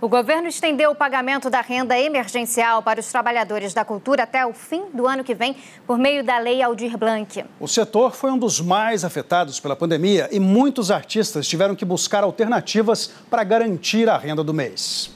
O governo estendeu o pagamento da renda emergencial para os trabalhadores da cultura até o fim do ano que vem, por meio da Lei Aldir Blanc. O setor foi um dos mais afetados pela pandemia e muitos artistas tiveram que buscar alternativas para garantir a renda do mês.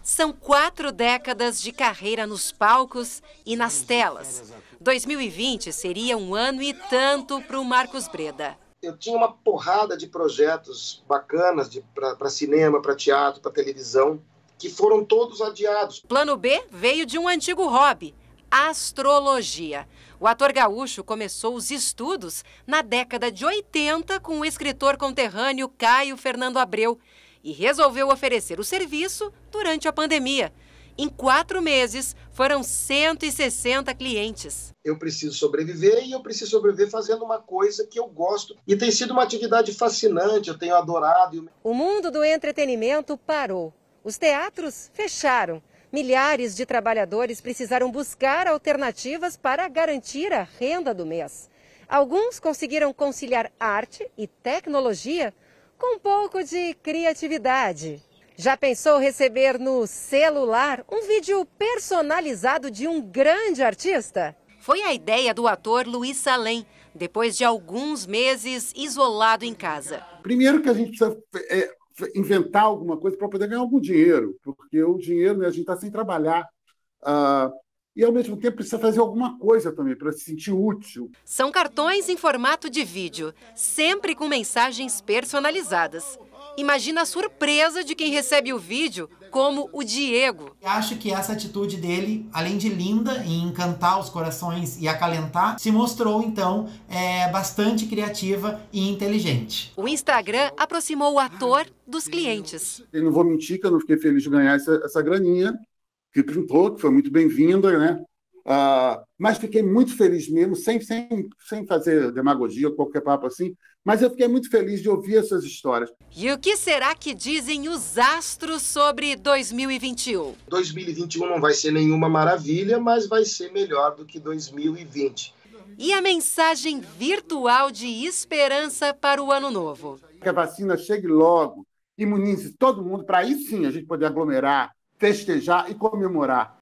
São quatro décadas de carreira nos palcos e nas telas. 2020 seria um ano e tanto para o Marcos Breda eu tinha uma porrada de projetos bacanas para cinema, para teatro, para televisão, que foram todos adiados. Plano B veio de um antigo hobby, astrologia. O ator gaúcho começou os estudos na década de 80 com o escritor conterrâneo Caio Fernando Abreu e resolveu oferecer o serviço durante a pandemia. Em quatro meses, foram 160 clientes. Eu preciso sobreviver e eu preciso sobreviver fazendo uma coisa que eu gosto. E tem sido uma atividade fascinante, eu tenho adorado. O mundo do entretenimento parou. Os teatros fecharam. Milhares de trabalhadores precisaram buscar alternativas para garantir a renda do mês. Alguns conseguiram conciliar arte e tecnologia com um pouco de criatividade. Já pensou receber no celular um vídeo personalizado de um grande artista? Foi a ideia do ator Luiz Salem, depois de alguns meses isolado em casa. Primeiro que a gente precisa é, inventar alguma coisa para poder ganhar algum dinheiro, porque o dinheiro, né, a gente está sem trabalhar. Uh, e, ao mesmo tempo, precisa fazer alguma coisa também para se sentir útil. São cartões em formato de vídeo, sempre com mensagens personalizadas. Imagina a surpresa de quem recebe o vídeo, como o Diego. Acho que essa atitude dele, além de linda em encantar os corações e acalentar, se mostrou então é, bastante criativa e inteligente. O Instagram aproximou o ator dos clientes. Eu não vou mentir que eu não fiquei feliz de ganhar essa, essa graninha que pintou, que foi muito bem-vinda, né? Uh, mas fiquei muito feliz mesmo, sem, sem, sem fazer demagogia ou qualquer papo assim, mas eu fiquei muito feliz de ouvir essas histórias. E o que será que dizem os astros sobre 2021? 2021 não vai ser nenhuma maravilha, mas vai ser melhor do que 2020. E a mensagem virtual de esperança para o ano novo? Que a vacina chegue logo, imunize todo mundo, para aí sim a gente poder aglomerar, festejar e comemorar.